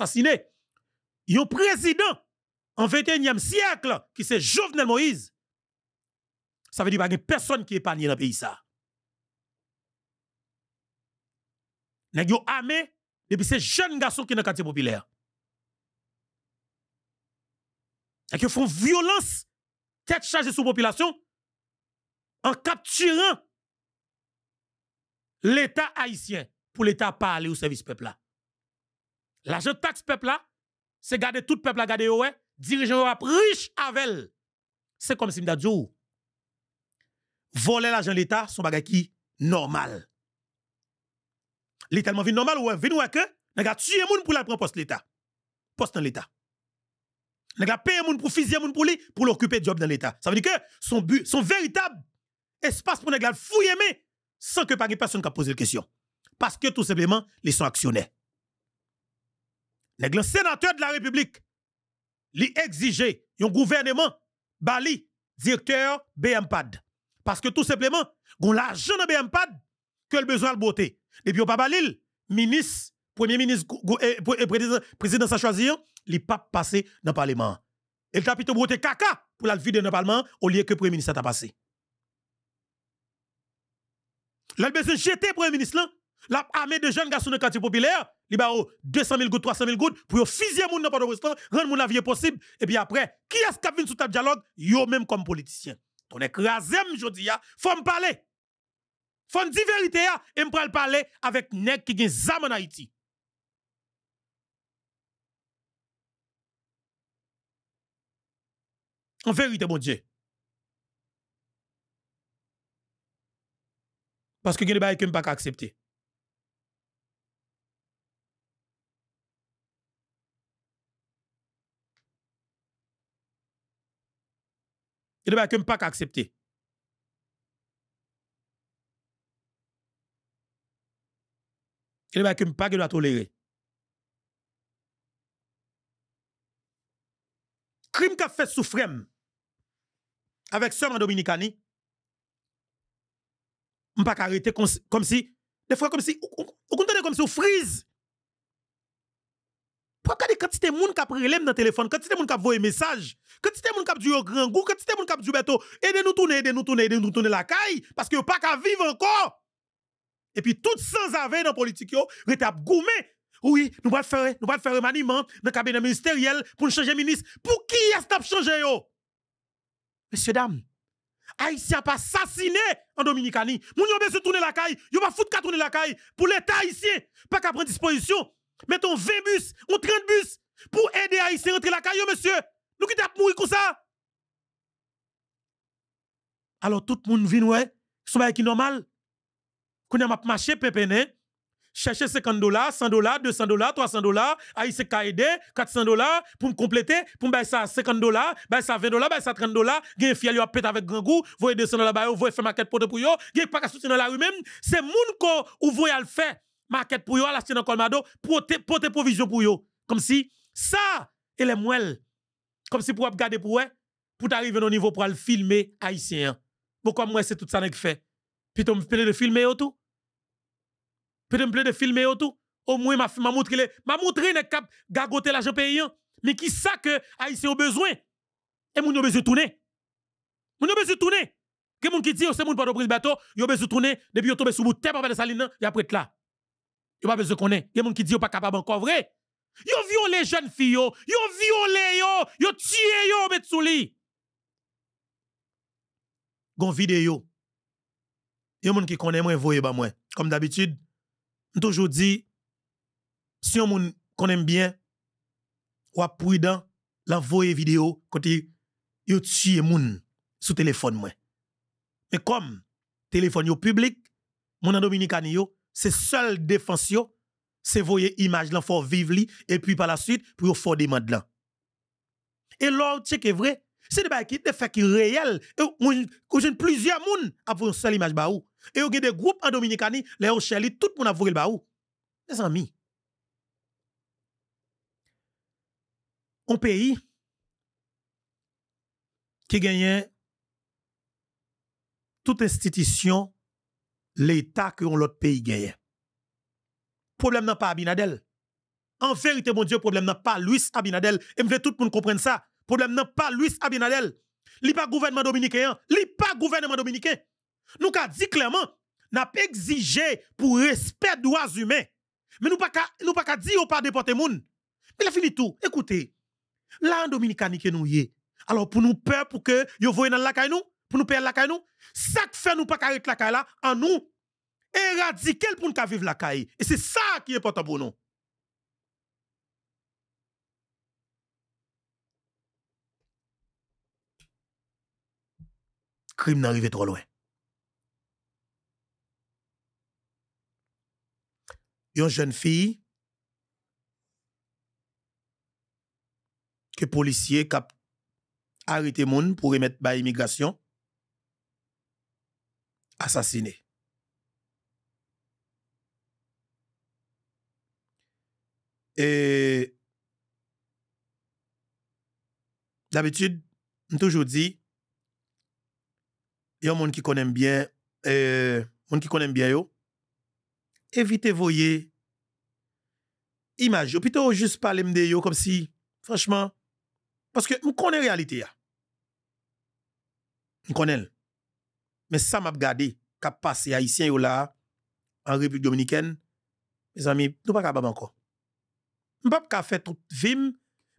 assassiné. un président en 21e siècle qui s'est Jovenel Moïse. Ça veut dire qu'il personne qui est né dans le pays ça. Nèg yo armé depuis ces jeunes garçons qui sont dans le quartier populaire. et qui font violence tête chargée sur population en capturant l'État haïtien pour l'État parler au service peuple là. L'argent taxe peuple là, c'est garder tout peuple à garder ouais, dirigeant à riche avec C'est comme si m'a oh. voler l'argent l'état son bagage qui normal. Littéralement tellement normal ouais, vin ouais que n'a tuer moun pour la prendre poste l'état. Poste dans l'état. N'a paye moun pour fusiller moun pour lui pour l'occuper job dans l'état. Ça veut dire que son but, son véritable espace pour n'a fouiller mais sans que pas personne qui pose la question. Parce que tout simplement, ils sont actionnaires. Les sénateurs de la République, li exige un gouvernement bali directeur BMPAD. Parce que tout simplement, gon l'argent de BMPAD que le besoin de beauté. Depuis yon pas balil, ministre, premier ministre, et eh, eh, président, président sa choisir li pas passé dans le parlement. Et le plutôt beauté caca pour la vie dans le parlement au lieu que premier ministre a passé. le jeter premier ministre là, la armée de jeunes garçons de quartier populaire, li 200 000 gouttes, 300 000 gouttes, pour fusiller moun dans pas de rendre moun la vie possible. Et puis après, qui est-ce qui vient sur ta dialogue? Yo même comme politicien. Ton écrasé, jodi ya, ah, faut me parler. Faut me dire vérité ya, ah, et me parler avec nek qui gen zam en Haïti. En vérité, mon Dieu. Parce que gen de baye que pas accepter. Il ne que pas accepter. Et de que je pas doit tolérer. Crime qu'a fait souffrir avec en Dominicani, je ne pas arrêter comme si, des fois comme si, on, on, comme si on frise pourquoi regarder quantité de monde qui a dans le téléphone, quantité de monde qui voye message, quantité de monde qui a grand goût, quantité de monde qui aidez-nous tourner, aidez-nous tourner, aidez-nous tourner la caille, parce que pas qu'à vivre encore. Et puis tout sans avé dans la politique, yo, ap goumé. Oui, nous va faire, nous va faire remaniement dans cabinet ministériel pour changer ministre. Pour qui est-ce que changer yo? Messieurs, dames, Haïtien pas assassiné en Dominicanie. Moun yo se tourner la caille, yo pas foutre qu'à tourner la caille pour l'État ici Pas qu'à prendre disposition Mettons 20 bus, ou 30 bus pour aider Haïti à rentrer la caillou, monsieur. Nous qui t'as mourir comme ça. Alors tout le monde vient, ouais, c'est pas normal. Quand on a marché, pépéné, chercher 50 dollars, 100 dollars, 200 dollars, 300 dollars, Haïti a aidé, 400 dollars, pour me compléter, pour me ça 50 dollars, baisser ça 20 dollars, baisser ça 30 dollars, gagne fiel, yo pète avec grand goût, voyez 200 dollars, voyez faire maquette pour pour yo, gagne pas qu'à soutenir dans la rue même, c'est moun ko ou voyez faire. Market pour yo, l'acheter dans colmado, porter porter provision pour yo. Comme si ça et les moelle. Comme si pour garder pour pour t'arriver au niveau pour le filmer haïtien. Pourquoi moi c'est tout ça que fait Puis tu me plaît de filmer tout. Puis tu me de filmer tout. Au moins m'a m'a montré m'a montré les cap gagoter l'argent payant. Hein. Mais qui sait que haïtien a besoin Et moun ont besoin de tourner. Moun ont besoin de tourner. Que moun qui dit oh, c'est moun pas de prise bateau, ont besoin tourner depuis ont sous bout terre pas de saline, y hein, a là. Yo pas besoin qu'on connaître. Il y a des gens qui disent pas capable encore vrai. ont violé jeunes filles, Ils ont violé yo, ont tué yo met sous lit. Gon vidéo. des monde qui connaît moi voyez ba moi. Comme d'habitude, toujours dit si on qu'on connaît bien ou prudent, l'envoyer vidéo côté yo tué moun sous téléphone moi. Mais comme téléphone yo public, mon en dominicain yo c'est seul défense c'est voyer image là faut vivre et puis par la suite pour faut des là. Et qui c'est vrai, c'est des qui des faits qui réels et plusieurs moun a pour une seule image baou. Et y a des groupes en Dominicani, les ont tout le monde a le baou. Mes amis. Un pays qui gagne toute institution l'État que l'autre pays gagne. Problème n'a pas Abinadel. En vérité, mon Dieu, problème n'a pas Luis Abinadel. Et je veux tout le monde comprendre ça. Problème n'a pas Luis Abinadel. n'est pas gouvernement dominicain. n'est pas gouvernement dominicain. Nous avons dit clairement, nous avons exigé pour respect des droits humains. Mais nous ne nous pas n'avons pas déporter moun. Mais a fini tout. Écoutez, là en Dominicanique nous y est. Alors pour nous peur pour que vous voyez dans la caille nous, pour nous perdre la caille nous ça qui fait nous pas arrêter la caille là en nous éradiquer pour nous vivre la caille et c'est ça qui est important pour nous crime n'arrive trop loin une jeune fille que policier cap arrêté monde pour remettre par immigration assassiné. Et d'habitude, je toujours dit, il y a un monde qui connaît bien, euh, monde qui connaît bien, yo, évitez voyer image, plutôt juste parler de yo comme si, franchement, parce que je connais la réalité. Je connais. Mais ça m'a regardé, qu'a passé haïtien yo là en République dominicaine. Mes amis, nous pas capable encore. Nous pas fait tout toute vim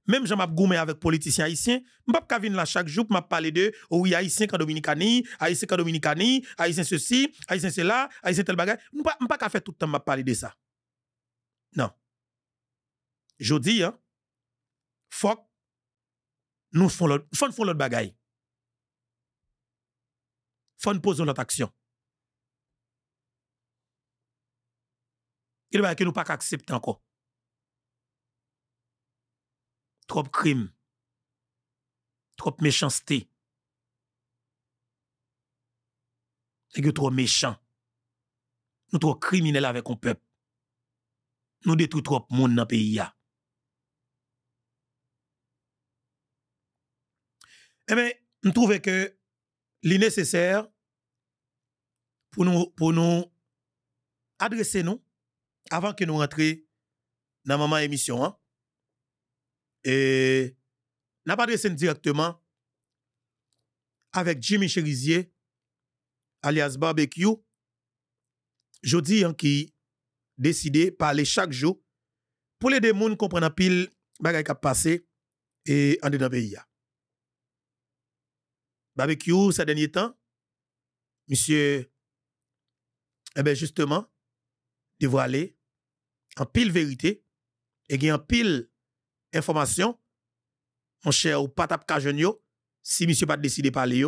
même j'en m'a goumé avec politiciens haïtiens, m'pa pas venir là chaque jour pour m'a parler de oh oui haïtien quand dominicani, haïtien quand dominicani, haïtien ceci, haïtien cela, haïtien tel bagage. nous pas pas fait tout le temps m'a parler de ça. Non. Je dis hein, faut nous font l'autre bagay faut poser notre action. Il va que nous pas accepter encore. Trop crime. Trop méchanceté. Et que trop méchant. Nous trop criminels avec un peuple. Nous détruisons trop monde dans le pays. Eh bien, nous trouvons que li nécessaire pour nous, pour nous adresser nous avant que nous rentrions dans maman émission. Hein. Et n'a pas adressé directement avec Jimmy Cherizier, alias Barbecue, jodi hein, qui décidé de parler chaque jour pour les gens comprendre pile bagay qui a passé et en dedans pays. Hein barbecue ces derniers temps, monsieur, eh bien justement, dévoilé en pile vérité et en pile information, mon cher ou pas tap si monsieur pas décidé de parler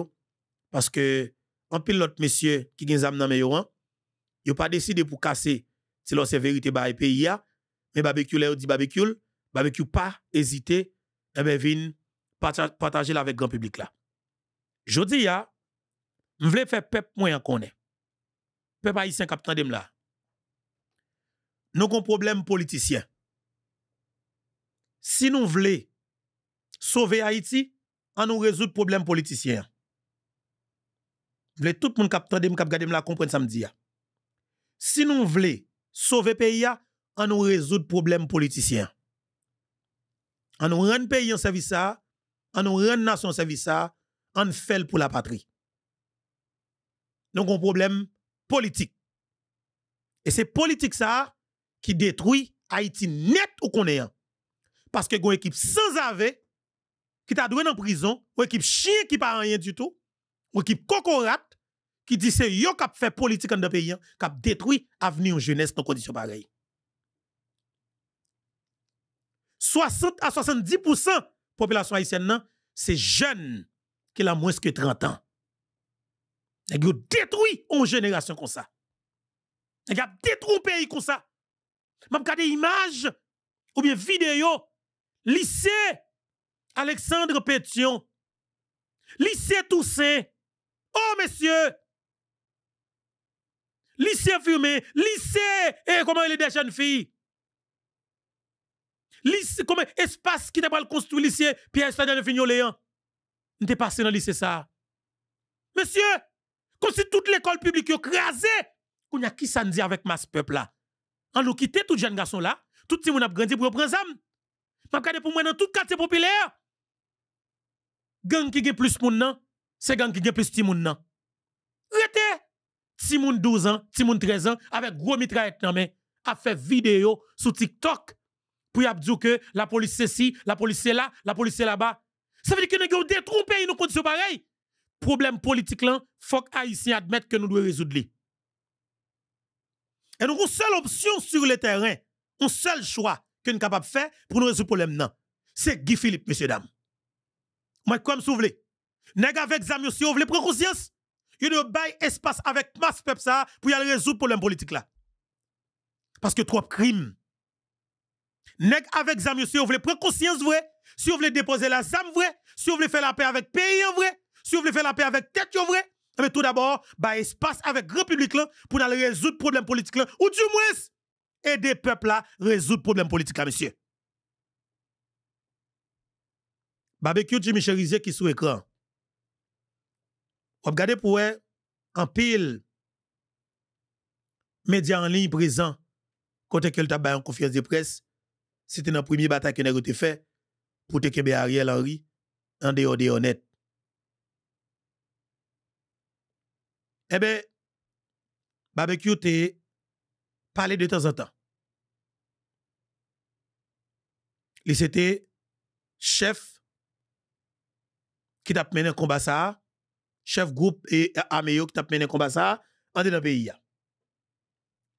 parce que en pile l'autre monsieur qui gen zam nan yo pas décidé pour casser si l'on c'est vérité ba pays mais barbecue là dit barbecue, barbecue pas hésiter, eh bien vin partager avec grand public là. Jodi ya, m vle fè pep mwen akone. Pep a isen kapta dem la. Nou kon problem politisyen. Si nou vle, sove Haiti, an nou rezout problem politisyen. Vle tout moun kapta dem kapga dem la kompren samdi ya. Si nou vle, sove peya, an nou rezout problem politisyen. An nou ren peyan servisa, an nou ren nasyon servisa, en fait pour la patrie. Donc, un problème politique. Et c'est politique ça qui détruit Haïti net ou qu'on est. Hein. Parce que une équipe sans ave, qui t'a doué en prison, une équipe chien qui pas rien du tout, une équipe cocorate qui dit c'est yo qui fait politique dans le pays, hein, qui détruit l'avenir jeunesse dans conditions pareilles. 60 à 70% population haïtienne, hein, c'est jeunes qui a moins que 30 ans. Elle yo détruit une génération comme ça. Elle a détruit un pays comme ça. M'a des images ou bien vidéo lycée Alexandre Pétion. Lycée Toussaint. Oh messieurs. Lycée Fumé, lycée et eh, comment il est des jeunes filles. Lycée comment espace qui n'a pas construit lycée Pierre de Vignoléan. Hein? nous sommes passé dans le lycée ça. Monsieur, comme si toute l'école publique est crasée, qu'on a qui s'en dit avec masse peuple là. On nous tous tout jeune garçon là, tout le monde a grandi pour prendre ça. Je regarde pour moi dans tout quartier populaire. Gang qui gagne plus moun nan, c'est gang qui gagne plus ti moun nan. Rete, ti moun 12 ans, ti moun 13 ans, avec gros mitraillette nan men, a fait vidéo sur TikTok pour y dire que la police c'est ci, la police c'est là, la police c'est là-bas. Ça veut dire que nous avons détrompé une condition pareil. Problème politique là, faut que Haïtiens admettent que nous devons résoudre. Et nous avons une seule option sur le terrain, un seul choix que nous sommes capables de faire pour nous résoudre le problème. C'est Guy Philippe, messieurs, dames. Moi, comme vous voulez. Nèg avec Zamio, si vous voulez prendre conscience, Vous doit bail espace avec masse peuple ça pour y aller résoudre le problème politique là. Parce que trop crime. Nèg avec Zamio, si vous voulez prendre conscience, si vous voulez déposer la ZAM vrai, si vous voulez faire la paix avec pays en vrai, si vous voulez faire la paix avec tête en vrai, mais eh tout d'abord, bah espace avec grand public pour aller résoudre problème politique là, ou du moins aider peuple là résoudre problème politique là, monsieur. Barbecue Jimmy Cherizier qui sous écran. Regardez pour eux, en pile, médias en ligne présents, côté que t'a tabac en conférence de presse, c'était dans la première bataille que a été fait pour te kebe Ariel Henry en dehors de honnête. Eh bien, barbecue te parlé de temps en temps. Il c'était chef qui t'a mené un combat ça, chef groupe et armé qui t'a mené un combat ça, en dehors le pays.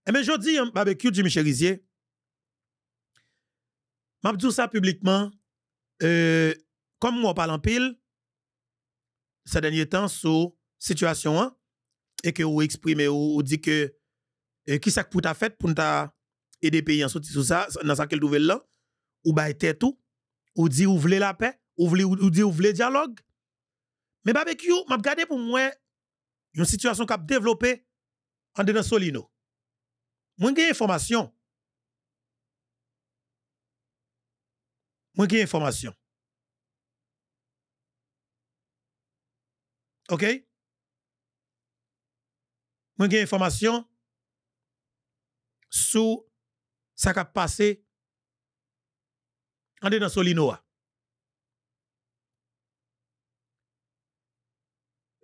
Eh bien, je dis, hein, barbecue Jimmy Cherizier, m'a dit ça publiquement, comme moi parle en pile, ces derniers temps, sur situation, hein, et que vous exprimez, ou, dit que qui ça pour ta fait pour ta aider pays en sortie ça, dans cette nouvelle là, ou bah était tout, ou dit ou voulez la paix, ou voulez ou dit ou voulez dialogue. Mais barbecue, m'a regardé pour moi une situation qui a développé en dedans Solino. Moi j'ai information Moi, j'ai information. OK? Moi, j'ai information sur ce qui a passé en dans Solinoa.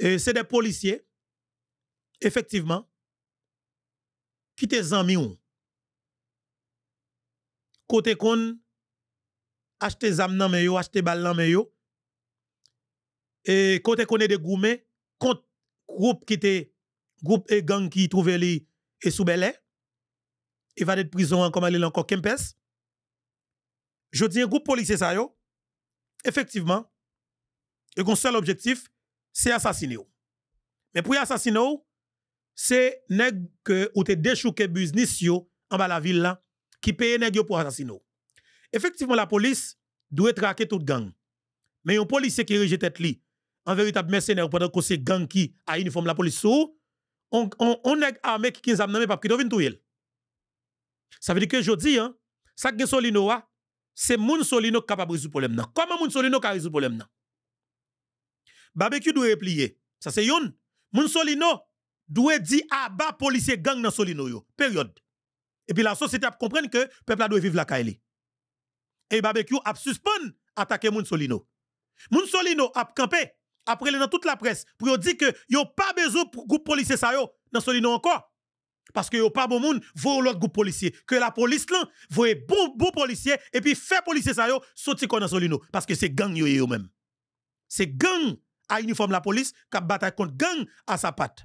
Et c'est des policiers, effectivement, qui te en Côté qu'on acheter zam nan yo, acheter bal nan Et yo. Et côté des gourmets, contre groupe qui était groupe et gang qui trouvait les et sous Il va être prison encore hein, aller encore Kempes. Je dis un groupe policier ça yo. Effectivement, et seul objectif, c'est assassiner. Mais pour assassiner, c'est nèg que ou te déchouqué business yo en bas la ville là qui paye nèg pour assassiner. Effectivement, la police doit traquer toute gang. Mais un policier qui rejette tête li, en véritable mercenaire pendant que c'est gang qui a uniforme la police on, on, on est armé qui un amené par qui devine tout Ça veut dire que je dis, hein, ça que Solino c'est moun Solino qui capable résoudre le problème. Comment moun Solino qui résoudre le problème? Barbecue doit replier. Ça c'est yon. Moun Solino doit dire ah, bas policier gang dans Solino yo. Période. Et puis la société a comprendre que peuple doit vivre la kaili et barbecue a suspendu attaquer Moun Solino a campé après dans toute la presse pour dire que a pas besoin pour groupe policier ça yo dans Solino encore. Parce que a pas bon monde voit l'autre groupe policier que la police là voit bon bon policier et puis fait policier ça yo sorti dans Solino parce que c'est gang yo yo même. C'est gang à uniforme la police qui bataille contre gang à sa patte.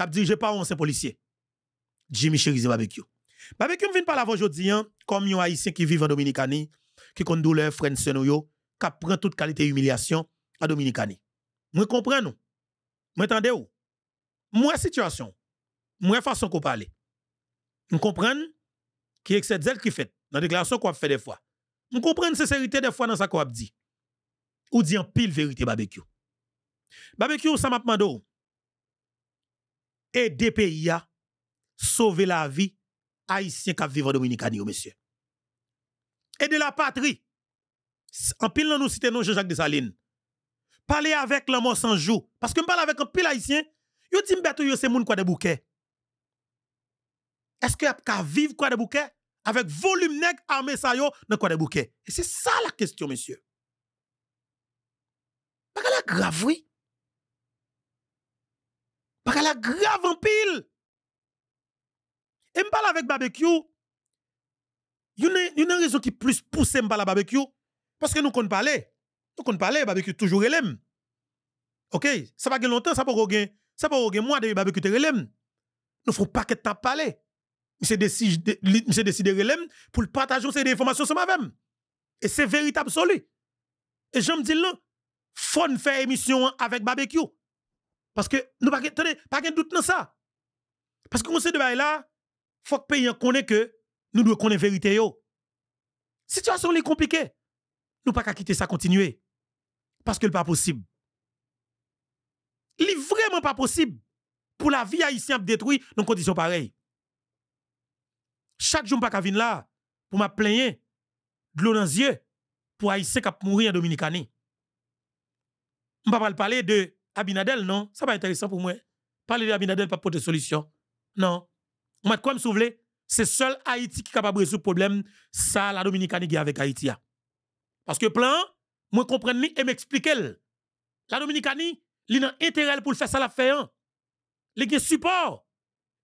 Qui dirigé pas un ancien policier. Jimmy Cherizier barbecue. Barbecue vient parler aujourd'hui, comme yon haïtien qui vivent en Dominicani, qui conduit douleur, frères, yo, qui prend toute qualité humiliation en Dominicani. Moi comprends nous. Moi entendez ou. Moi situation. Moi façon qu'on parle. Nous comprenons qui est cette zèle qui fait dans la déclaration qu'on fait des fois. Nous comprenons sincérité des fois dans ça qu'on dit. Ou dit en pile vérité barbecue. Barbecue ça m'a demandé. Aider e pays sauver la vie Haïtien qui vivent en Dominicani, monsieur. Et de la patrie. En pile, nous citons Jean-Jacques Dessalines. Parlez avec l'amour sans jour. Parce que je parle avec un pile haïtien. Yo dit que yo c'est moun quoi de bouquet. Est-ce que ka vivre quoi de bouquet avec volume nèg armé sa yo dans quoi de bouquet Et c'est ça la question monsieur. Pas la grave oui. Pas la grave en pile. Et me parle avec barbecue. Il y a une raison qui plus pousse me parler barbecue. Parce que nous qu'on parler. Nous qu'on parler, barbecue toujours relève. OK? Ça va longtemps, ça pas gagner. Ça pas gagner Moi, de barbecue te Il Nous faut pas que t'a parler. Je décide décidé décider pour partager ces informations sur moi-même. Et c'est véritable solide. Et je me dis là, faut faire émission avec barbecue. Parce que nous pas attendez pas de doute dans ça. Parce que nous, sait de là, faut que pays connaît que nous devons connaître vérité. La situation est compliquée. Nous pas qu'à quitter ça continuer. Parce que n'est pas possible. Li vraiment pas possible pour la vie haïtienne détruire dans conditions pareilles. Chaque jour, je ne pas venir là pour me plaindre de l'eau dans les yeux pour haïtien qui mourir en Dominicani. Je ne pas parler de Abinadel, non. Ça pas intéressant pour moi. Parler de Abinadel, pas pour des solution. Non. Je quoi me c'est seul Haïti qui est capable de résoudre le problème, ça, la Dominicanie qui avec Haïti. Ah. Parce que plan, moi comprends ni et m'explique. La Dominicanie, il a intérêt pour faire ça la faire. Hein. Li a support.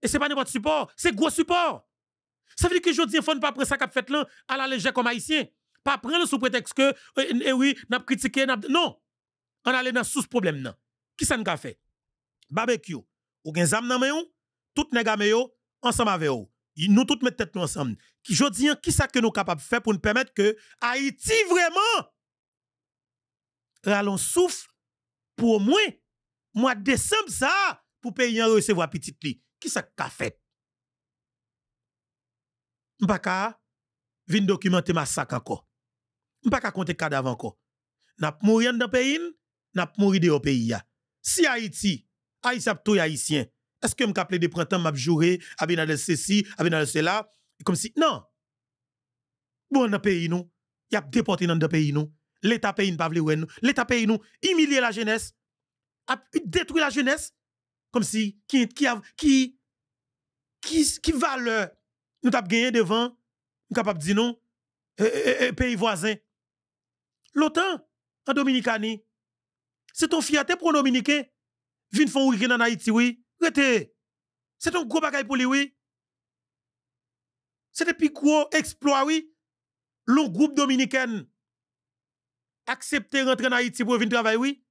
Et c'est pas n'importe support, c'est gros support. Ça veut dire que je dis, faut ne pas prendre ça qu'a fait là à la légère comme haïtien. Pas prendre sous prétexte que, euh, eh, oui, n'a critiqué, Non. On allait dans sous problème là. Qui ça n'a fait? Barbecue. Ou gen zam nan meyon, tout nèg ensemble avec vous. Nous tous mettons tête nous ensemble. Je dis, qui ça que nous sommes capables de faire pour nous permettre que Haïti vraiment rallons souffle pour au moins mois de décembre ça pour payer en recevoir petit lit. Qui ça qu'a fait? M'paka vin documenter massacre encore. pas compter cadavre encore. N'a mourir dans pays, n'a mourir de pays Si Haïti, Haïti a tout haïtien. Est-ce que je appelé des printemps, m'a joué, Abinadel ceci, Abinadel cela, comme si, non. Bon, dans pays, nous, il y a déporté dans le pays, nous. L'État pays, pas nous. L'État pays, nous, humilier la jeunesse, détruire détruit la jeunesse, comme si, qui, qui, qui, qui, qui valeur nous avons gagné devant, nous capable de dire non, eh, eh, eh, pays voisin. L'OTAN, en Dominicanie, c'est ton fierté pour un Dominicain. Vin font week en Haïti, oui c'est un gros bagaille pour lui, oui. C'est un plus gros exploit, oui. Le groupe dominicain accepter rentrer en Haïti pour venir travailler, oui.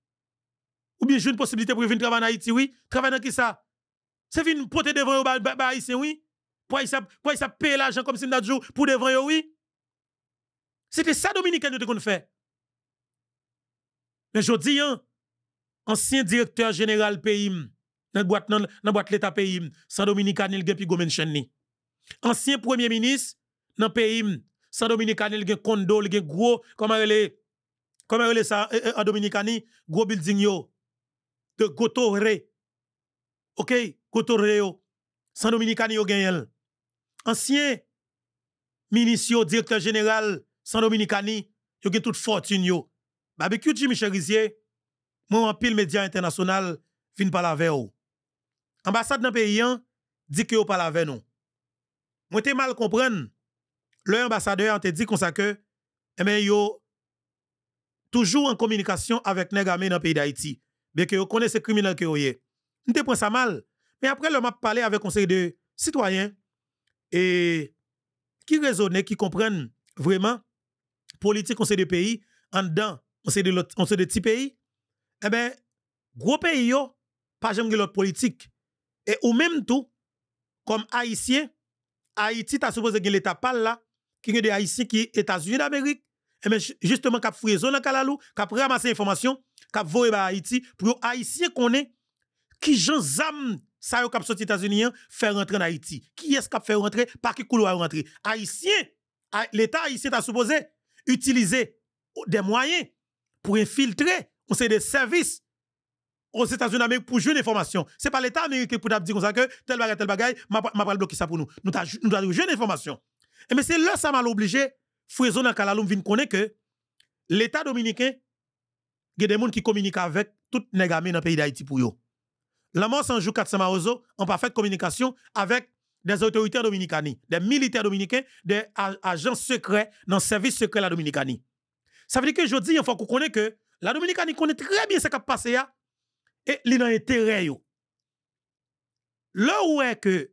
Ou bien j'ai une possibilité pour venir travailler en Haïti, oui. Travailler dans qui ça? C'est venir porter devant les Haïtiens, oui. Pour ils ça payer l'argent comme si nous pour devant eux, oui. C'était ça dominicain nous qu'on fait. Mais je dis, hein, ancien directeur général PIM, dans boîte dans boîte l'état pays sans Dominique le gen Pigo chenni. Ancien premier ministre dans pays sans Dominique Anil gen condo gen gros comment elle comment elle ça euh, euh, en Dominicani gros building yo de Gotore. OK, Gotore yo. Sans Dominicani yo gen Ancien ministre directeur général sans Dominicani yo gen toute fortune yo. Barbecue Jimmy Cherizier, moi en pile média international, fin pas la veille ambassade dans pays hein, dit que vous parle avec nous. Moi te mal comprendre. Le ambassadeur te dit comme ça que eh ben yo toujours en communication avec nèg dans le pays d'Haïti, bien que vous connaissez criminel que vous est. te prend ça mal. Mais après le m'a parlé avec conseil de citoyens et qui raisonnent, qui comprennent vraiment politique conseil de pays en dedans, on sait de on de petits pays. Eh ben gros pays yo pas jamais l'autre politique et ou même tout, comme Haïtien, Haïti, ta supposé que l'État parle là, qui a des Haïtiens qui est États-Unis d'Amérique, et eh bien justement, kap a la Kalalou, kap a information, kap voye ba Haïti, pour Haïtien qu'on est, qui gens zam ça yo kap sorti États-Unis hein, faire rentrer en Haïti. Qui est-ce qui fait rentrer par qui couloir rentrer Haïtien l'État haïtien a supposé utiliser des moyens pour infiltrer on sait des services aux États-Unis d'Amérique pour jouer information. Ce n'est pas l'État américain pour dire comme ça que tel bagage, tel bagage, m'a pas bloqué ça pour nous. Nous avons joué des Et mais c'est là que ça m'a obligé, Fouézo dans Kalaloum vient connaître que l'État dominicain, il y a des gens qui communiquent avec tout les dans le pays d'Haïti pour eux. La mort s'en joue 400 Marozo en parfaite communication avec des autorités dominicaines, des militaires dominicains, des agents secrets dans le service secret de la Dominicanie. Ça veut dire que je il faut qu'on connaisse que la Dominicanie connaît très bien ce qui a passé là hein et li nan intérêt yo. Là où est que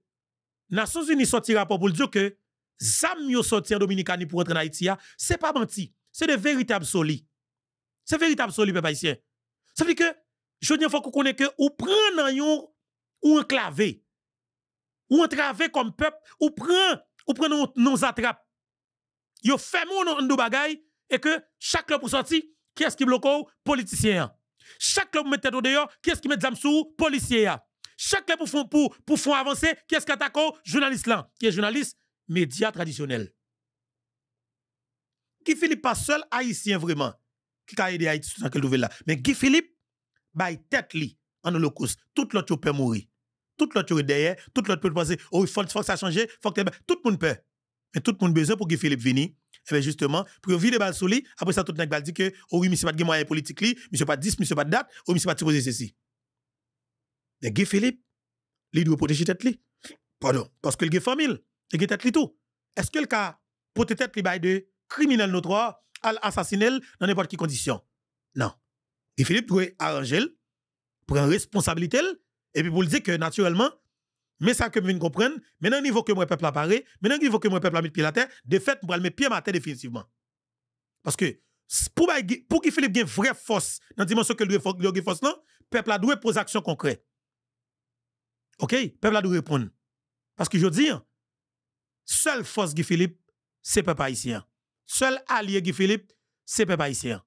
Nations Unies sortira rapport pour dire que zam yo sorti en Dominicani pour entrer en Haïti, c'est pas menti, c'est de véritables soli. C'est véritable soli peuple haïtien. Ça veut dire que je dis faut qu'on que ou prend yon ou enclavé ou entravé comme peuple ou prend ou prend nous attrapes. attrape. Yo fait mon bagay et que chaque fois pour sortir, qui est-ce qui bloque politicien chaque vous mettez dehors, qui est-ce qui met des sous policier Chaque le pour pour font avancer, qui est-ce qui attaque journaliste là, qui est journaliste média traditionnel. Guy Philippe pas seul haïtien vraiment qui a aidé Haïti dans quelle nouvelle là, mais Guy Philippe by tête li en holocauste, tout l'autre peut mourir. Tout l'autre derrière, tout l'autre peut penser, oh, il faut, que ça change, faut que ben, tout le monde peut. Mais tout le monde besoin pour Guy Philippe venir fait justement, pour vider balle sous lui, après ça, tout le monde dit que, oh oui, monsieur pas de moyens politique monsieur pas 10, monsieur pas de date, oh monsieur pas de poser ceci. Mais Guy Philippe, il doit protéger tête Pardon, parce que le famille, il doit tête li tout. Est-ce que le cas, protéger tête li de criminel notoire, à l'assassiner dans n'importe quelle condition? Non. Guy Philippe doit arranger, prendre responsabilité, et puis pour le dire que naturellement, mais ça que vous comprendre, maintenant niveau que mon peuple apparaît, maintenant niveau que mon peuple a mis pied la terre, de fait, vais mettre pied à terre définitivement. Parce que pour, pour que Philippe ait une vraie force dans la dimension que lui a force le peuple a dû poser action concrète. OK, peuple a dû répondre. Parce que je dis, hein, seule force de Philippe, c'est le peuple haïtien. Seul allié de Philippe, c'est le peuple haïtien.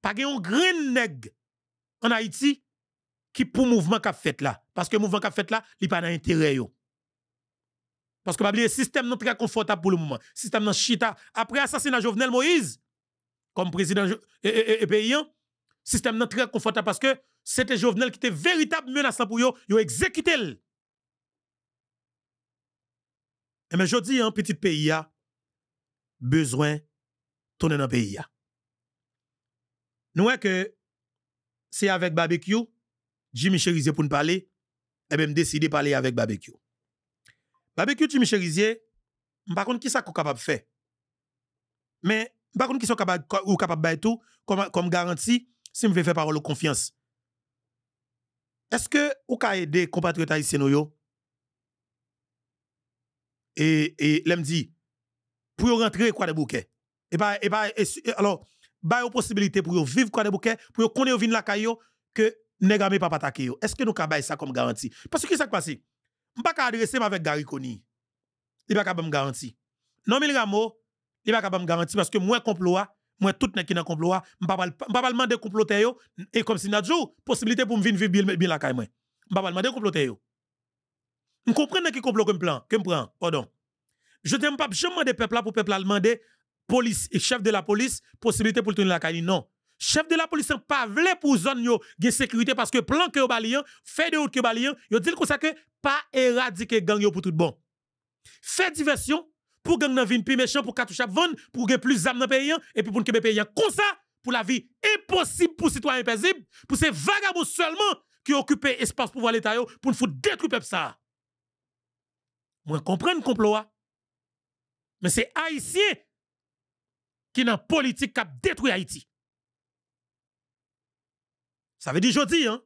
Pas un grand nègre en Haïti qui pour mouvement qu'a fait là parce que mouvement qu'a fait là il pas d'intérêt yo parce que le système système non très confortable pour le moment système non chita après assassinat Jovenel Moïse comme président et, paysan, système non très confortable parce que c'était Jovenel qui était véritable menace pour yo yo exécuté et eh mais je dis un hein, petit pays a hein, besoin tourner dans pays a hein. nous que c'est avec barbecue Jimmy Cherizier pour nous parler, et bien, décidé de parler avec Barbecue. Barbecue, Jimmy Cherizier, sais pas qui ça capable de faire? Mais, par contre, qui sont capable ou capable de tout, comme, comme garantie, si je veux faire parole de confiance. Est-ce que vous pouvez aider les compatriotes haïtiens et, et l'aime dit, pour rentrer quoi de bouquet? Et bah, et bah, alors, une possibilité pour vivre quoi de bouquet, pour connaître la caillou que nèg armé pas attaquer yo. Est-ce que nous ka ça comme garantie Parce que ça passe M'pa ka adresser avec Gary Koni. Il pas capable me garantie Non mais Ramo, il pas capable me garantie parce que moi complot moi tout nèg qui dans complot, m'pa pas demander comploter yo et comme si jour possibilité pour me venir vivre bien la caille moi. M'pa pas demander comploter yo. Je comprends qui complot comme plan, que me prend, pardon. Je t'aime pas jamais demander peuple là pour peuple là demander police et chef de la police possibilité pour tourner la caille non chef de la police hein, pas voulu pour zone de sécurité parce que plan que balian hein, fait de route que balian yo dit comme ça que pas éradiquer gang pour tout bon fait diversion pour gang nan vin plus méchant pour katouche vendre pour gagner plus d'âme dans pays hein, et puis pour que pays comme ça pour la vie impossible pour citoyen paisible pour ces vagabonds seulement qui occupent espace pour voir l'état pour nous foutre détruire ça moi comprendre le complot mais c'est haïtien qui dans politique qui détruit Haïti ça veut dire jeudi, hein?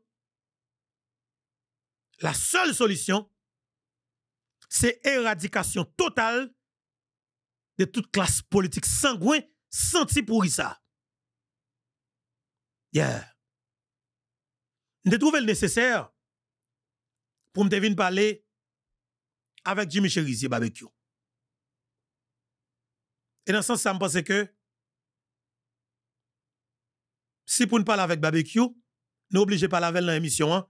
La seule solution, c'est éradication totale de toute classe politique sanguin senti pour ça. Yeah. Je trouve le nécessaire pour me deviner parler avec Jimmy Cherizier barbecue. Et dans ce sens, ça me pense que si pour ne parler avec barbecue, nous pas par la veille dans l'émission hein,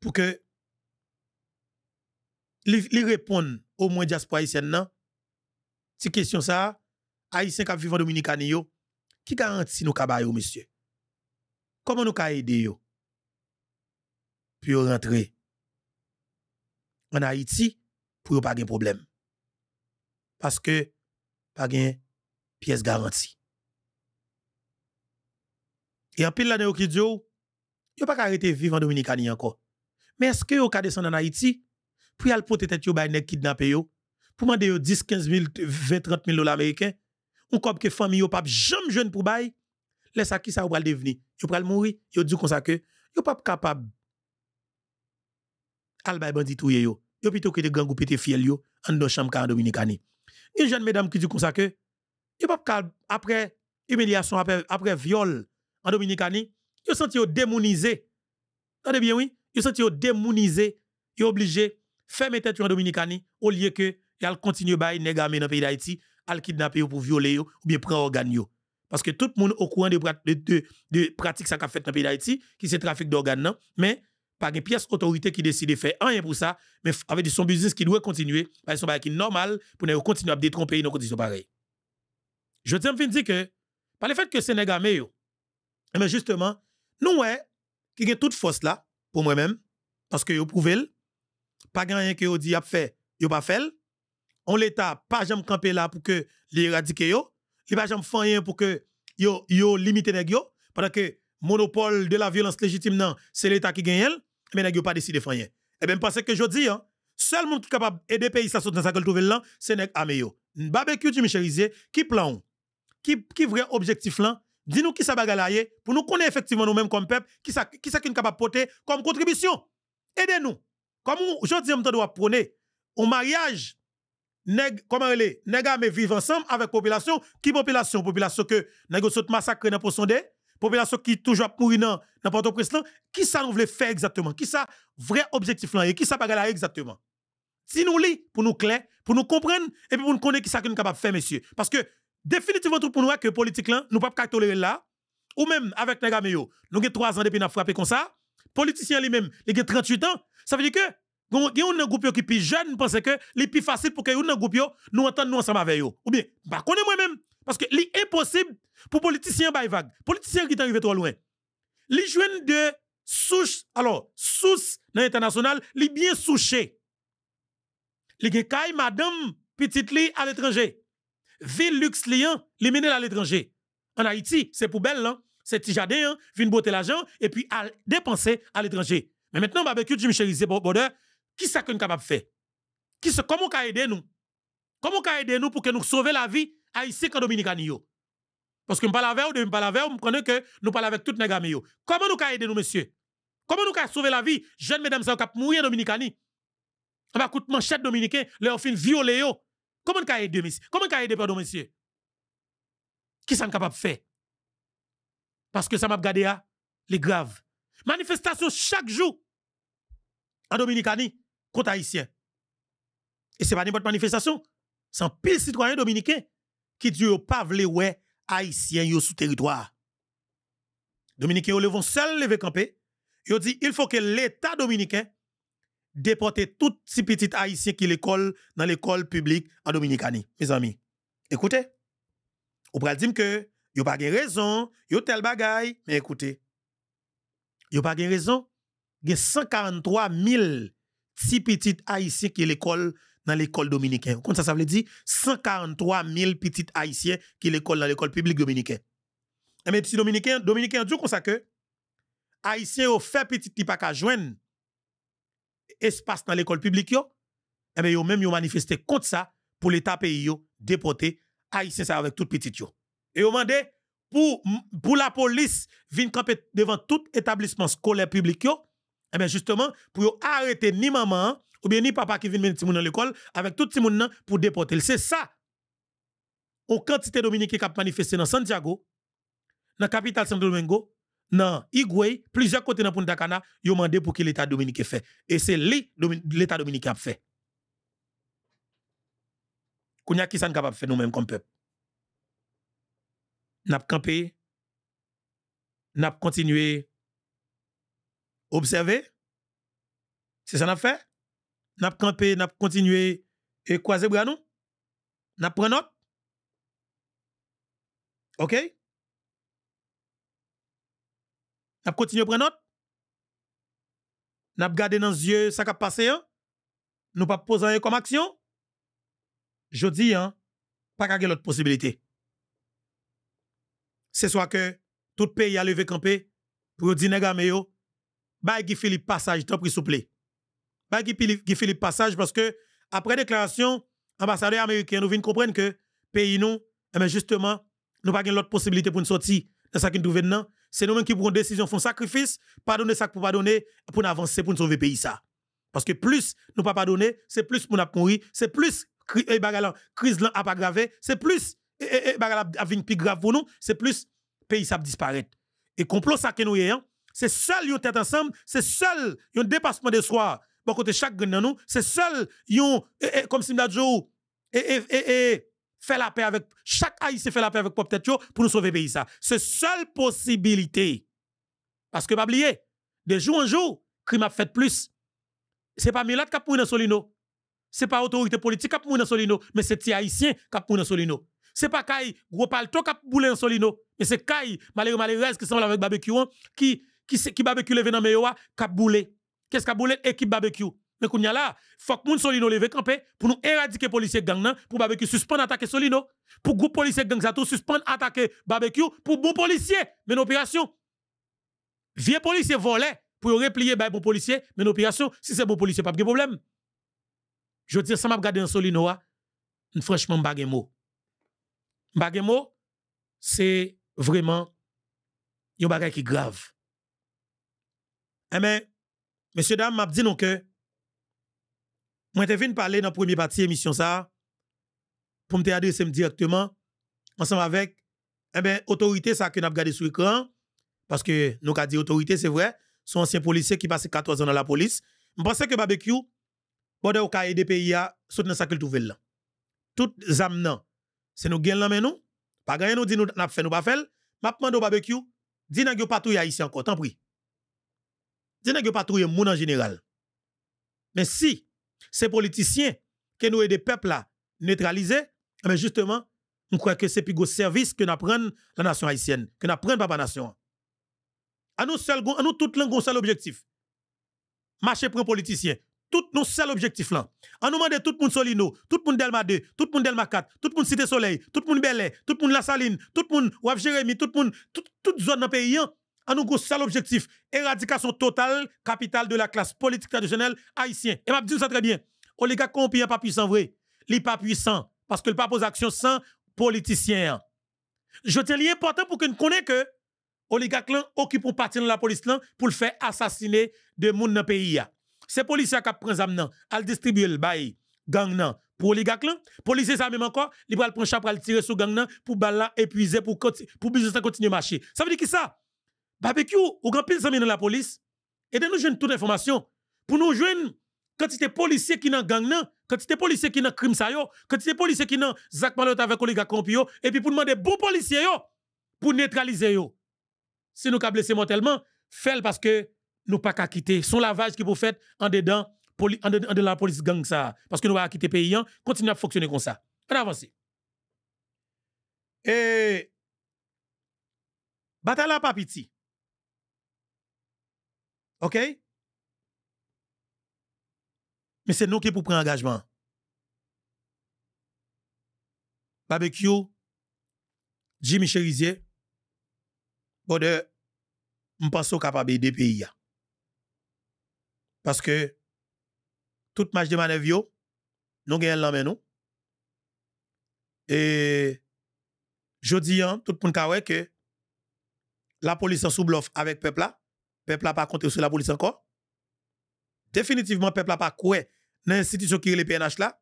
pour que les répondent au moins diaspora haïtienne non si question ça haïtien qui vivent en dominicaine yo qui garantit nous cabaye monsieur comment nous ka aider yo puis rentrer en Haïti pour pas de problème parce que pas de pièce garantie et en pile là qui dit yo pas arrêté vivre en Dominicanie encore. Mais est-ce que yo ka descendre en Haïti pour y aller porter tête yo kidnapper pour demander yo 10 15 000 20 30 000 dollars américains ou comme que famille yo pas jamais jeune pour bay laisse ça qui ça va devenir yo pral mourir yo dit comme ça que yo pas capable al bay bandit yo yo plutôt que de gang ou pété fiel yo en dans chambre en Dominicanie une jeune madame qui dit comme ça que yo pas après humiliation après après viol en Dominicanie ils senti Vous Attendez bien, oui. Ils senti démonisé. Ils obligé fermer tête en Dominicani au lieu que ils continuent à négamer dans le pays d'Haïti, à kidnapper pour violer ou bien prendre organes. Parce que tout le monde au courant de, de, pratiques ça qu'a fait dans le pays d'Haïti, qui c'est trafic d'organes, mais pas une pièce autorité qui décide de faire rien pour ça, mais avec son business qui doit continuer, parce que qui normal pour ne continuer à détromper nos conditions pareilles. Je tiens à dire que, par le fait que yo. mais eh justement, nous, qui a toute force là, pour moi-même, parce que vous prouvez, pas rien que vous dit, a fait, yo pas fait. On l'état, pas jamais là pour que l'éradiquer yo. il pas jamais pas pour que yo, yo limite nèg Pendant que monopole de la violence légitime c'est l'état qui gagne Mais Mais ne yo pas décidé de faire. Et bien, pense eh que je dis, hein, seul monde qui est capable d'aider pays sa saute dans sa trouver là, c'est nèg ameyo. Barbecue du Michelizier, qui plan? Qui, qui vrai objectif là? Dis-nous qui ça bagalaye pour nous connaître effectivement nous-mêmes comme peuple, qui ça qui ça qui nous capable porter comme contribution. Aidez-nous. Comme aujourd'hui, on doit prendre un mariage nèg comment elle nèg mais vivre ensemble avec population qui population population que nèg saute massacre dans La population qui toujours mourir dans le port au qui ça nous voulait faire exactement qui ça vrai objectif là et qui ça bagarre exactement si nous lit pour nous clair pour nous comprendre et puis pour nous connaître qui ça que nous capable faire messieurs parce que définitivement pour nous que politique là nous pas pas tolérer là ou même avec Negameyo nous avons 3 ans depuis nous frappé comme ça politicien lui-même il a 38 ans ça veut dire que il y un groupe qui est jeune parce que les plus facile pour que un groupe nous entendre nous ensemble avec eux ou bien bah connais moi-même parce que c'est impossible pour politicien politiciens, bah, vague politicien qui est arrivé trop loin les jeunes de souche alors souche dans international les bien souché les gens, madame petite à l'étranger ville luxe liant, li à l'étranger. En Haïti, c'est poubelle, hein. c'est petit jardin, hein? vin l'argent et puis dépenser à l'étranger. Mais maintenant, barbecue Jim Chéri, border, qui ça qu'on capable de faire? comment on aider nous? Comment on aider nous pour que nous sauver la vie Haïti et Dominicanio? Parce que nous parle avec vous, avec vous, prenons que nous parlons avec tout les gars. Comment nous aider nous, monsieur? Comment nous sauver la vie? Jeunes mesdames, ça, va mourir en On va coûter manchette dominicain, leur fin violer. Comment ça? deux messieurs Comment vous avez pardon monsieur Qui sont capables de faire Parce que ça m'a regardé là, les graves. Manifestation chaque jour en Dominicanie contre haïtien. Et c'est pas n'importe manifestation, c'est un pile citoyen dominicain qui dit pas vle ouais haïtien yo sous territoire. Dominicains levons seul lever camper. Yo dit il faut que l'état dominicain déporter tout ces petits haïtiens qui l'école dans l'école publique en Dominicanie. Mes amis, écoutez. vous pouvez dire que n'avez pas raison, avez tel bagaille. mais écoutez. n'avez pas raison. a 143 000 petits haïtiens qui l'école dans l'école dominicaine. Comme ça ça veut dire 143 000 petits haïtiens qui l'école dans l'école publique dominicaine. mais eh petits dominicains, dominicains dit comme ça que haïtiens ont fait petit petit pas joindre espace dans l'école publique, eh bien, même yo manifesté contre ça pour l'État pays yo déporter Haïtien ça avec tout petit. yo. Et yo demandé pour, pour la police venir camper devant tout établissement scolaire public yo, eh bien, justement, pour arrêter ni maman, ou bien ni papa qui vient dans l'école, avec tout le monde pour déporter. C'est ça. On quantité Dominique qui a manifesté dans Santiago, dans la capitale Santo Domingo, non, Igwe, plusieurs côtés dans Punta Cana, ont demandé pour que l'État dominicain fait. Et c'est l'État dominicain qui a fait. Kounya qui sont capable de faire nous-mêmes comme peuple. N'a pas campé, n'a pas continué observer. C'est ça a fait. N'a pas campé, n'a pas continué et croiser bras nous. N'a pas note. OK? N'a continué à prendre note. N'a gardé dans les yeux ce qui est passé. Hein? Nous pas poser comme action. Je dis, hein, pas a l'autre possibilité. C'est soit que tout pays a levé campé pour dire nèg améo, pas Philippe passage, vous pris souple. pas qui Philippe passage parce que après déclaration, ambassadeur américain nous vient comprendre que pays nous, eh ben, justement, nous pas l'autre possibilité pour nous sortir de ce qui nous venons c'est nous-mêmes qui prenons décision, font sacrifice, pardonner ça pour pardonner, pour avancer, pour nous sauver le pays ça. Parce que plus nous pas pardonner, c'est plus nous mourir, c'est plus eh, la crise n'a pas gravé, c'est plus eh, eh, la plus grave pour nous, c'est plus pays ça disparaît. Et complot ça que nous ayons, c'est seul yon tête ensemble, c'est seul yon dépassement de soi, bon côté chaque nous, c'est seul yon comme si nous oh, et fait la paix avec, chaque haïtien fait la paix avec Pop Tetio pour nous sauver le pays. C'est seule possibilité. Parce que, pas oublier, de jour en jour, crime a fait plus. C'est pas Milat qui a pris un Solino. C'est pas autorité politique qui a pris un Solino. Mais c'est les haïtiens qui a pris un Solino. C'est pas Kay Gros Palto qui a boulé un Solino. Mais c'est Kay Malheureux Malheureux qui semble avec Barbecue qui, hein, qui, qui, qui Barbecue levé dans qui a boulé. Qu'est-ce qui a boulé? Équipe Barbecue. Mais qu'on y a là, faut que moun Solino leve campé pour nous éradiquer policiers gang nan, pour barbecue suspend attaquer Solino, pour groupe policier gang ça tout suspendre attaquer barbecue pour bon policier, mais opération. Vieux policier volé pour replier bay ben, bon policier, mais opération si c'est bon policier pas de problème. Je veux dire ça m'a regardé en Solino hein. franchement pas de mot. Pas de mot, c'est vraiment un bagage qui grave. Eh mais Monsieur dames, m'a dit non que moi, je viens parler dans la première partie de l'émission ça, pour me adresser directement, ensemble avec, eh ben, autorité, ça que nous avons regardé sur l'écran, parce que nous avons dit autorité, c'est vrai, son ancien policier qui passait 14 ans dans la police. Je pense que barbecue, bon, au cas des pays, c'est dans ça qu'il trouve là. Toutes les c'est nous qui là, nous, pas gagné nous, dit nous, n'a fait, nous pas fait, m'a demandé au barbecue, dis nous, pas tout ici encore, tant pis. Dis nous, pas tout, monde en général. Mais si, ces politiciens que nous le peuple là neutraliser, mais eh ben, justement, on croit que c'est plus service que nous la nation haïtienne, que nous apprenons la nation. À nous seul, à nous tout un seul objectif. Marcher pour un politicien. Tout nous seul objectif là. À nous demander tout le monde Solino, tout le monde Delma 2, tout le monde Delma 4, tout le monde Cité Soleil, tout le monde Belay, tout le monde La Saline, tout le monde waf Jérémy, tout le monde, toute zone dans le pays. Hein. En nous gros objectif, éradication totale, capitale de la classe politique traditionnelle haïtienne. Et m'a dit ça très bien. Oligarque n'est pas puissant vrai. Il n'est pas puissant parce que le pas pose action sans politicien. Je tiens important pour que nous connaissions que oligarque occupe une partie de la police pour le faire assassiner de monde dans le pays. C'est policiers qui prennent nan, al distribuer le bail gang nan pour oligarque là policier ça même encore il va prendre pour tirer sur gang nan pour balle épuiser pour pour business continuer marcher ça veut dire qui ça Barbecue, ou grand pile dans la police, et de nous toutes toute information. Pour nous c'est des policiers qui dans gang nan, quantité policiers qui dans crime quand yo, des policiers qui dans Zach Malot avec les compio, et puis pour demander bon policiers pour neutraliser yo. Si nous ka blessé mortellement, fait parce que nous pas qu'à quitter. Son lavage qui vous fait en dedans, en dedans de la police gang ça. Parce que nous va quitter pays, hein. continuer à fonctionner comme ça. On avance. Et, Bata la papiti. OK? Mais c'est nous qui pour prendre engagement. Barbecue, Jimmy Cherizier, nous je pense capable de pays. Parce que tout match de manœuvre, nous gagnons eu nous. Et je dis, hein, tout le monde que la police est sous bluff avec le peuple peuple n'a pas compté sur la police encore. Définitivement, peuple n'a pas cru dans l'institution qui est le PNH là.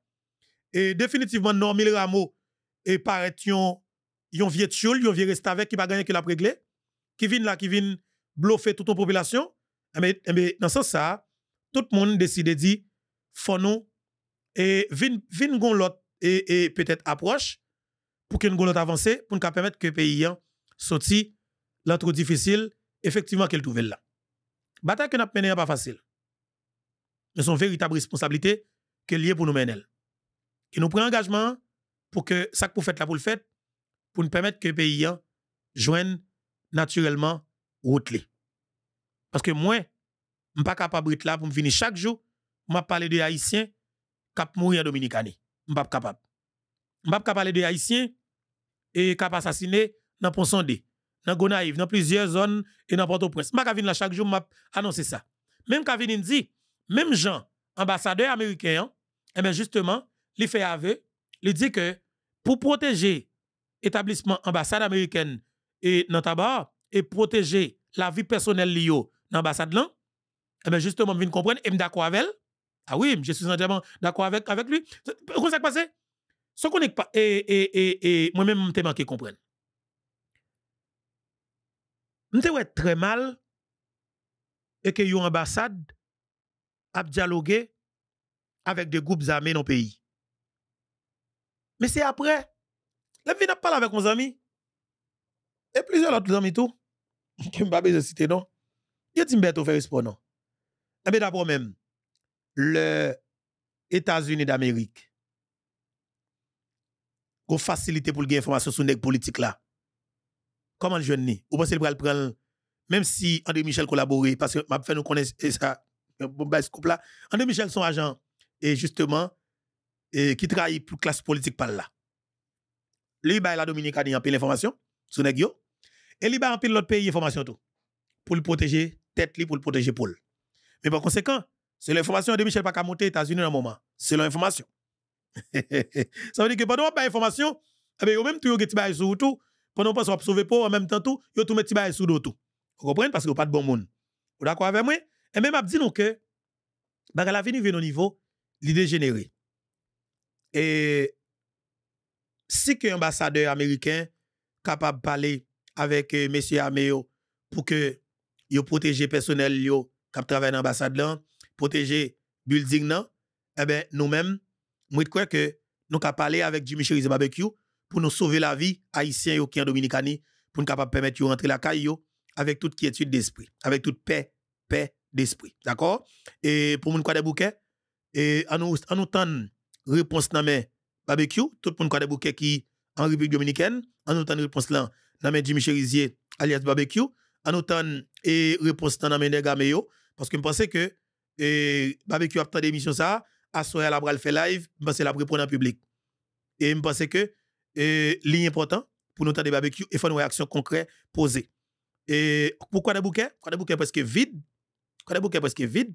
Et définitivement, Normil Rameau et paraît yon, yon vieux tchoul, yon vieux reste avec qui pas gagné, qui l'a réglé, qui vient là, qui vient bluffer toute la population. Mais, eh ben, eh ben, dans ce sens, tout le monde décide de dire, faut nous, et vin, vin gon et, peut-être approche, pour que nous avancer avancé, pour nous permettre que le pays hein, sorti l'entre difficile, effectivement, qu'elle trouve là bataille que nous avons n'est pas facile. Nous une véritable responsabilité que liée pour nous mener. Et nous prenons engagement pour que ça que vous faites là vous le faites, pour nous permettre que les pays hein, joigne naturellement route. Parce que moi, je ne suis pas capable de là pour me finir chaque jour, je parler de Haïtiens qui mourir en Dominique. Je ne suis pas capable. Je ne suis pas capable de Haïtiens et qui assassiné dans Ponsondé dans Gonaïve, dans plusieurs zones et dans Port-au-Prince. Je Kavin, là chaque jour, je m'annonce ça. Même quand je dit, même Jean, ambassadeur américain, et hein, eh bien justement, il fait aveu, il dit que pour protéger l'établissement ambassade américaine et dans tabac et protéger la vie personnelle liée dans l'ambassade eh bien justement, je viens comprendre et je d'accord avec elle. Ah oui, je suis entièrement d'accord avec, avec lui. Comment ça passe? Ce qu'on est pas, et, et, et, moi-même, je manqué comprendre. Nous suis très mal et que une ambassade a dialogué avec des groupes armés dans le pays. Mais c'est après. Je vie n'a pas avec mes amis. Et plusieurs autres amis tout. ne pas besoin citer non. Je dis m'bête faire sport non. Et d'abord même les États-Unis d'Amérique. ont facilité pour gagner information sur les politiques là comment le jeune ni Ou pensez le prendre, même si André Michel collaborait, parce que m'a fait nous connaître ça, bon, ce bah, couple-là. André Michel, son agent, et justement, et, qui trahit pour classe politique par là. Lui, il bah, la Dominicanie en pile l'information, sur Et lui, il bah, en pile l'autre pays information tout. Pour le protéger, tête li, pour le protéger Paul. Mais par conséquent, c'est l'information André Michel pas qu'à monter aux États-Unis dans un moment. selon l'information. ça veut dire que pendant pas d'information, eh bien, même tout, vous sur tout, pendant qu'on pense sauver pour en même temps tout, yo tout mettre bail sous dos tout. Vous comprenez parce que pas de bon monde. Vous d'accord avec moi Et même a dit non que bagarre la vie vient au niveau l'idée générée. Et si que ambassadeur américain capable de parler avec M. Euh, monsieur Ameo pour que yo protéger personnel yo qui travaille dans l'ambassade là, protéger building eh ben nous-mêmes, moi je crois que nous parlons avec Jimmy Cherise Barbecue pour nous sauver la vie, haïtiens et en dominicani, pour nous capable permettre de rentrer la caille avec toute quiétude d'esprit, avec toute paix, paix d'esprit. D'accord? Et pour nous, quoi des bouquets? Et en nous, en nous réponse dans barbecue, tout le monde a des bouquets qui en République dominicaine, en nous réponse là, dans mes Jimmy Cherizier, alias barbecue, en nous et réponse dans mes parce que je pensais que barbecue a tant d'émission ça, à soir, la bral fait live, je pensais la pour en public. Et je pensais que et important pour nous des barbecues et faire une réaction concrète posée. Et pourquoi des bouquets? Pourquoi des bouquets parce que vide? Pourquoi des bouquets parce que vide?